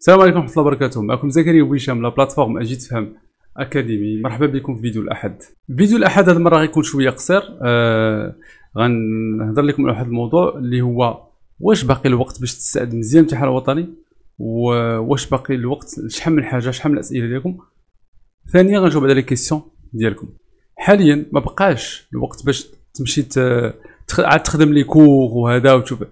السلام عليكم ورحمه الله وبركاته معكم زكريا وهشام لا بلاتفورم اجي تفهم اكاديمي مرحبا بكم في فيديو الاحد فيديو الاحد هذه المره غيكون شويه قصير آه غنهضر لكم على واحد الموضوع اللي هو واش باقي الوقت باش تستعد مزيان الامتحان الوطني واش باقي الوقت شحال من حاجه شحال من الاسئله ديالكم ثانيا غنجاوب على لي كيسيون ديالكم حاليا ما بقاش الوقت باش تمشي عاد تخدم لي كور وهذا وتشوف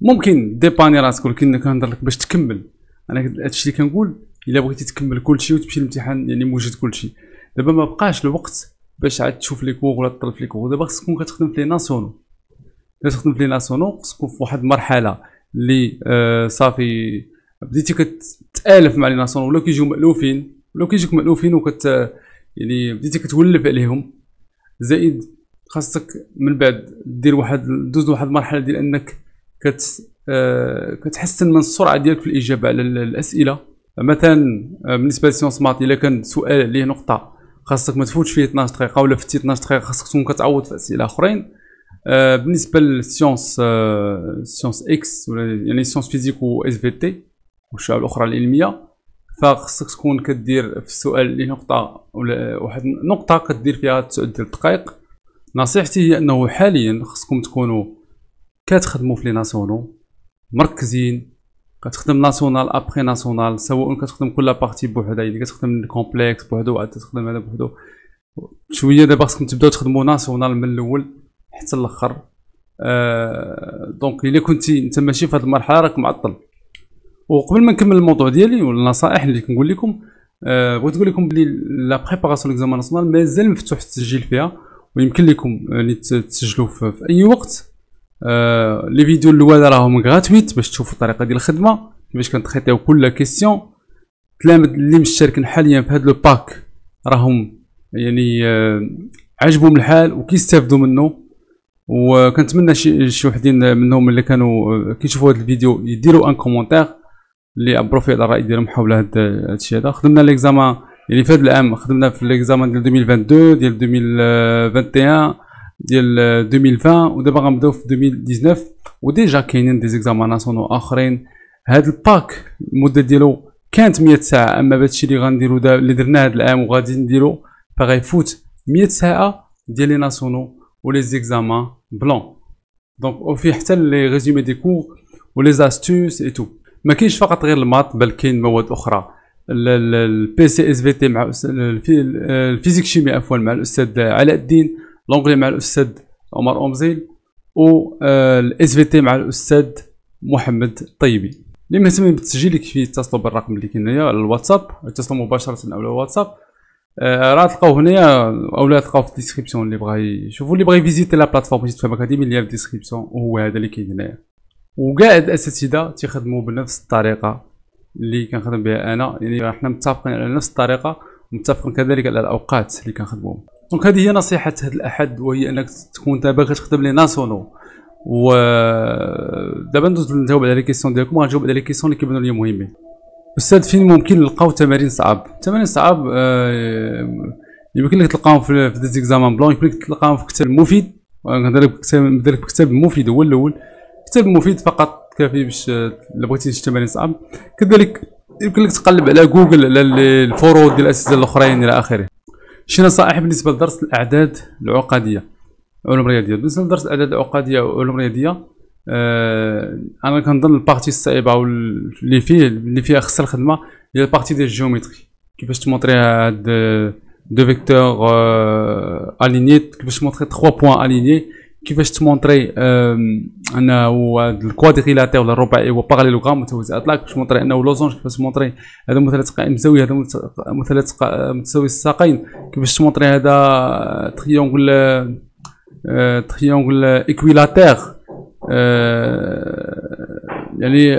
ممكن ديباني راسك ولكن كنهضر لك باش تكمل انا هادشي اللي كنقول الا بغيتي تكمل كلشي وتمشي للامتحان يعني موجد كلشي دابا ما بقاش الوقت باش عاد تشوف لي كور ولا تطلب لي كور دابا خصك تكون كتخدم في لي ناسيونو الا تخدم في لي ناسيونو خصك تكون في واحد المرحله اللي آه صافي بديتي كتالف مع لي ناسيونو ولاو كيجيو مالوفين ولاو كيجيك مالوفين وكت يعني بديتي كتولف عليهم زائد خاصك من بعد دير واحد دوز واحد المرحله ديال انك كت آه، كتحسن من السرعه ديالك في الاجابه على الاسئله مثلا آه، بالنسبه للسيونس مات الا كان سؤال ليه نقطه خاصك ما تفوتش فيه 12 دقيقه ولا فتي 12 دقيقه خاصك تكون كتعوض في اسئله اخرين آه، بالنسبه للسيونس سيونس اكس ولا يعني سيونس فيزيك و اس في تي والشعب الاخرى العلميه فخصك تكون كدير في السؤال ليه نقطه ولا واحد نقطه كدير فيها السؤال ديال الدقائق نصيحتي هي انه حاليا خصكم تكونوا كتخدموا في لي ناسيونو مركزين كتخدم ناسيونال ابخي ناسيونال سواء كتخدم كل بارتي بوحدها يعني كتخدم الكومبلكس بوحدو عاد تخدم هذا بوحدو شويه دابا خصكم تبداو تخدموا ناسيونال من الاول حتى الاخر آه دونك الا كنتي انت ماشي في هذه المرحله راك معطل وقبل ما نكمل الموضوع ديالي والنصائح اللي كنقول لكم آه بغيت نقول لكم بلي لا بريباراسيون ليكزامان ناسيونال مازال مفتوح التسجيل فيها ويمكن لكم يعني تسجلوا في, في اي وقت آه، لي فيديو الاول راهم غاتويت باش تشوفوا الطريقه ديال الخدمه كيفاش كنتخيطيو كل كيسيون تلامذ اللي مشتركين حاليا في هذا لو باك راهم يعني آه عجبهم الحال وكيستافدوا منه وكنتمنى شي شي وحدين منهم اللي كانوا آه، كيشوفوا هذا الفيديو يديروا ان كومونتير اللي ابروفيل الراي ديالهم حول هذا الشيء آه، هذا خدمنا ليكزامان يعني في هذا العام خدمنا في ليكزامان ديال 2022 ديال 2021 ديال 2020 ودابا غنبداو في 2019 وديجا كاينين دي زيكزامان ناسيونو اخرين هاد الباك المده ديالو كانت 100 ساعه اما بهادشي اللي غنديرو اللي درنا هاد العام وغادي نديرو فغيفوت 100 ساعه ديال لي ناسيونو ولي زيكزامان بلون دونك وفي حتى لي ريزومي دي كور ولي زاستوس اي تو ما كاينش فقط غير الماط بل كاين مواد اخرى البي سي اس في تي مع الفيزيك شيمي عفوا مع الاستاذ علاء الدين لونجلي مع الاستاذ عمر امزيل و الاس في تي مع الاستاذ محمد طيبي اللي مهتمين بالتسجيل كيف يتصلوا بالرقم اللي كاين هنايا الواتساب يتصلوا مباشره على الواتساب راه تلقاو هنايا اولا تلقاو في الديسكريبسيون اللي بغا يشوفوا اللي بغا يفيزيتي لا بلاتفورم ديال فهم اكاديمي اللي في الديسكريبسيون وهو هذا اللي كاين هنايا وكاع الاساتذه تيخدموا بنفس الطريقه اللي كنخدم بها انا يعني حنا متفقين على نفس الطريقه متفقين كذلك على الاوقات اللي كنخدموهم دونك هذه هي نصيحه هذا الاحد وهي انك تكون دابا كتخدم لي ناسيونو و دابا ندوز نجاوب على لي كيسيون ديالكم وغنجاوب على لي كيسيون اللي كيبانو لي مهمين استاذ فين ممكن نلقاو تمارين صعاب تمارين صعاب آه يمكن لك تلقاهم في ديزيكزامان بلون يمكن لك تلقاهم في كتاب مفيد نهضر لك ندير لك كتاب مفيد هو الاول كتاب مفيد فقط كافي باش آه، الا بغيتي تمارين صعاب كذلك يمكن لك تقلب على جوجل على الفورو ديال الاساتذه الاخرين الى اخره شي نصائح بالنسبه لدرس الاعداد العقديه علوم رياضيه بالنسبه لدرس الاعداد العقديه وعلوم رياضيه آه انا كنظن البارتي الصعيبه واللي فيه اللي فيها خص الخدمه هي البارتي ديال الجيومتري كيفاش تمونطري هاد دو فيكتور اليني آه، كيفاش تمونطري 3 بوان اليني كيفاش تمونطري انه الكوادريلاتير ولا الرباعي هو باراليلوغرام متوزع اطلاق باش تمونطري انه لوزونج كيفاش تمونطري هذا مثلث قائم زاوي هذا مثلث متساوي الساقين كيفاش تمونطري هذا تريونغل تريونغل ايكويلاتير يعني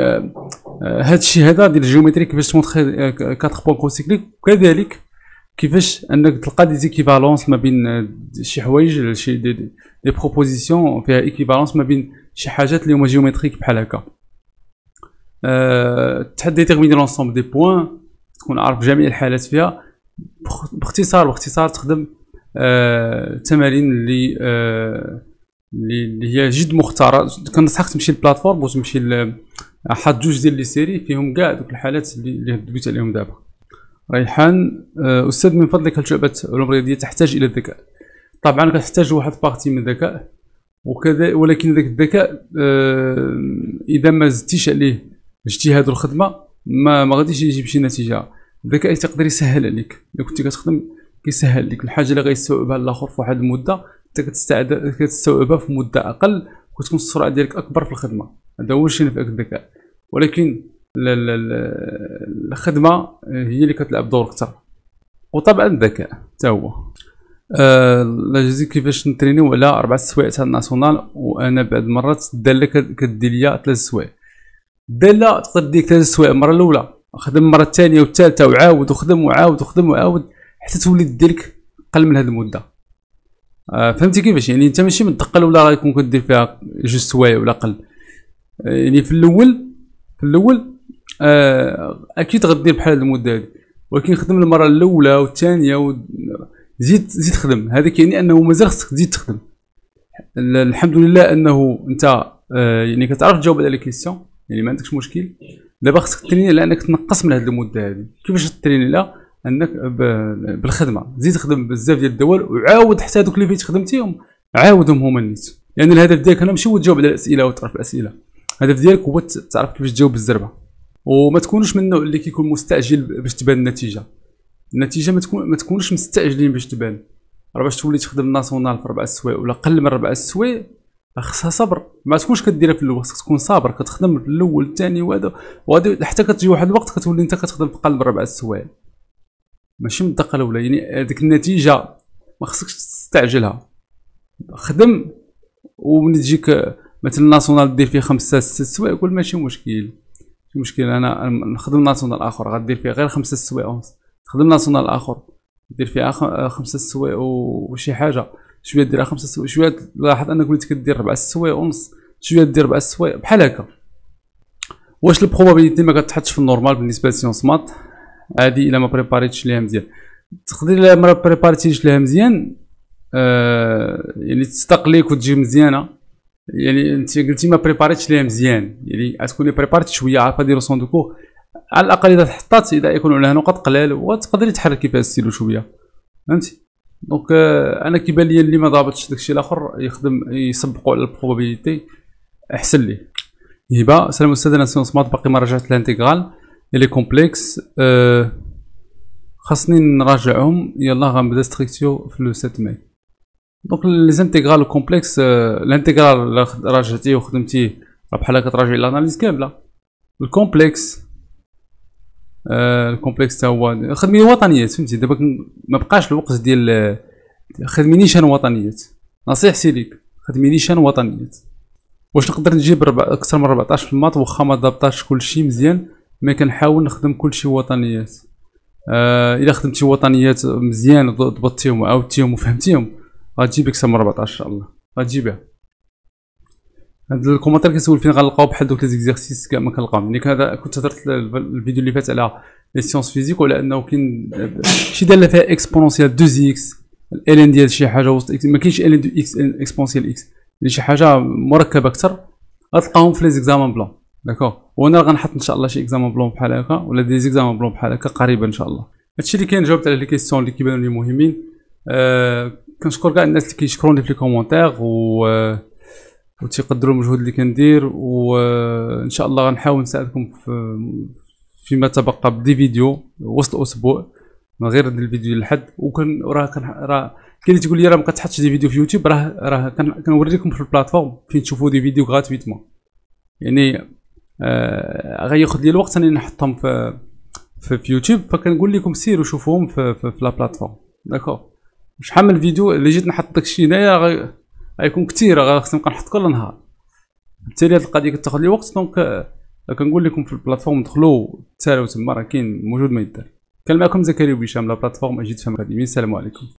هذا آه، الشيء آه، هذا ديال الجيومتري كيفاش تمونطري 4 بوان كوسيكليك وكذلك كيفاش انك تلقى دي زيكيفالونس ما بين شي حوايج شي دي, دي, دي بروبوزيسيون فيها ايكيفالونس ما بين شي حاجات اللي هما جيومتريك بحال هكا أه تحدي ديتيرميني لونسومبل دي بوان تكون عارف جميع الحالات فيها باختصار باختصار تخدم أه تمارين اللي أه اللي هي جد مختاره كنصحك تمشي للبلاتفورم وتمشي حاط جوج ديال لي سيري فيهم كاع دوك الحالات اللي هدويت عليهم دابا ريحان آه، استاذ من فضلك هل شعبه العلوم الرياضيه تحتاج الى الذكاء طبعا كتحتاج واحد بارتي من الذكاء وكذا ولكن ذاك الذكاء آه، اذا ما زدتيش عليه اجتهاد الخدمه ما ما غاديش يجيب شي نتيجه الذكاء تقدر يسهل عليك الا كنتي كتخدم كيسهل لك الحاجه اللي غيستوعبها الاخر في واحد المده انت كتستعد كتستوعبها في مده اقل وكتكون السرعه ديالك اكبر في الخدمه هذا هو الشيء اللي في الذكاء ولكن الخدمه هي اللي كتلعب دور اكثر وطبعا الذكاء حتى هو أه لا جزيت كيفاش نترينيو على اربع سوايع تاع الناسيونال وانا بعد مرات الداله كدير ليا ثلاث سوايع الداله تقدر ديك ثلاث سوايع المره الاولى خدم المره الثانيه والثالثه وعاود وخدم وعاود وخدم وعاود حتى تولي ديرك قل من هذه المده أه فهمتي كيفاش يعني انت ماشي متدقل الاولى غيكون كدير فيها جوج سوايع ولا اقل آه، يعني في الاول في الاول آه، اكيد غدير بحال المده هذه ولكن خدم المره الاولى والثانيه و... زيد زيد خدم هذا يعني انه مازال خصك تزيد تخدم الحمد لله انه انت آه، يعني كتعرف تجاوب على لي يعني ما عندكش مشكل دابا خصك تريني على انك تنقص من هذه المده هذه كيفاش تريني لا انك بالخدمه زيد تخدم بزاف ديال الدول وعاود حتى هذوك اللي فيت خدمتيهم عاودهم هما نيت لان يعني الهدف ديالك هنا ماشي هو تجاوب على الاسئله وتعرف الاسئله الهدف ديالك هو تعرف كيفاش تجاوب بالزربه وما تكونوش من النوع اللي كيكون مستعجل باش تبان النتيجه النتيجه ما تكون ما تكونوش مستعجلين باش تبان راه باش تولي تخدم ناسيونال في ربع السوايع ولا قل من ربع السوايع خصها صبر ما تكونش كديرها في الوقت تكون صابر كتخدم الاول الثاني وهذا وهذا حتى كتجي واحد الوقت كتولي انت كتخدم في قلب ربع السوايع ماشي من الدقه الاولى يعني هذيك النتيجه ما خصكش تستعجلها خدم ومن تجيك مثلا ناسيونال دير فيه خمسة ستة سوايع قول ماشي مشكل المشكل انا نخدم ناسيونال اخر غادير فيه غير خمسه السوايع ونص تخدم ناسيونال اخر دير فيها خمسه السوايع وشي حاجه شويه ديرها خمسه سوايع شويه تلاحظ انك وليت كدير ربعه السوايع ونص شويه دير ربعه السوايع بحال هكا واش البروبابيليتي ما كتحطش في النورمال بالنسبه لسيونس مات عادي الا ما بريباريتش ليها مزيان تقدر الا ما بريباريتيش ليها مزيان آه يعني تستقليك وتجي مزيانه يعني انت قلتي ما بريباريتش ليها مزيان يعني تكوني بريباريت شويه عارفه ديرو سون دوكو على الاقل اذا تحطات اذا يكون عليها نقط قلال وتقدري تحركي فيها السيلو شويه فهمتي دونك انا كيبان لي اللي ما ضابطش داكشي الاخر يخدم يسبقوا على البروبابيليتي احسن ليه هبه سلام استاذ انا سيونس مات باقي ما رجعت لانتيغرال لي كومبلكس أه خاصني نراجعهم يلا غنبدا ستريكتيو في لو 7 ماي دونك ليزانتيغرال الكومبلكس الانتيغرال راجعتيه وخدمتيه راه بحال هكا تراجعي الاناليز كامله الكومبلكس الكومبلكس تا هو خدمي وطنيات فهمتي دابا ما بقاش الوقت ديال خدمي نيشان وطنيات نصيحتي ليك خدمي نيشان وطنيات واش نقدر نجيب ربع... اكثر من 14 في الماط واخا ما ضبطاش كلشي مزيان مي كنحاول نخدم كلشي وطنيات آه الا خدمتي وطنيات مزيان ضبطتيهم وعاودتيهم وفهمتيهم غتجيب اكس من 14 ان شاء الله غتجيبها هاد الكومنتير كيسول فين غنلقاو بحال دوك لي زيكزارسيس كاع ما كنلقاهم يعني هذا كنت هضرت الفيديو اللي فات على لي سيونس فيزيك ولا انه كاين شي داله فيها اكسبونونسيال 2 اكس ان ديال شي حاجه وسط اكس ما كاينش ان دو اكس اكسبونسيال اكس يعني شي حاجه مركبه اكثر غتلقاهم في لي زيكزامان بلون داكو وانا غنحط ان شاء الله شي اكزامان بلون بحال هكا ولا دي زيكزامان بلون بحال هكا قريبا ان شاء الله هادشي اللي كاين جاوبت على لي كيسيون اللي كيبانوا لي مهمين آه كنشكر كاع الناس اللي كيشكروني في لي كومونتير و آه، و تيقدروا المجهود اللي كندير وان آه، شاء الله غنحاول نساعدكم في فيما تبقى بدي فيديو وسط اسبوع من غير الفيديو لحد وكن راه راه كاين اللي تقول لي راه ما كتحطش دي فيديو في يوتيوب راه راه كنوريكم في البلاتفورم فين تشوفوا دي فيديو غراتويتمون يعني آه غياخذ لي الوقت اني نحطهم في في, في يوتيوب فكنقول لكم سيروا شوفوهم في, في, في لا بلاتفورم داكور شحال من فيديو اللي جيت نحط داكشي هنايا غيكون كثير غخصني نبقى نحط كل نهار بالتالي هاد القضيه كتاخد لي وقت دونك آه، كنقول لكم في البلاتفورم دخلوا تسالوا تما راه كاين موجود ما يدار كان معكم زكريا وبشام لا بلاتفورم اجيت فهم اكاديمي السلام عليكم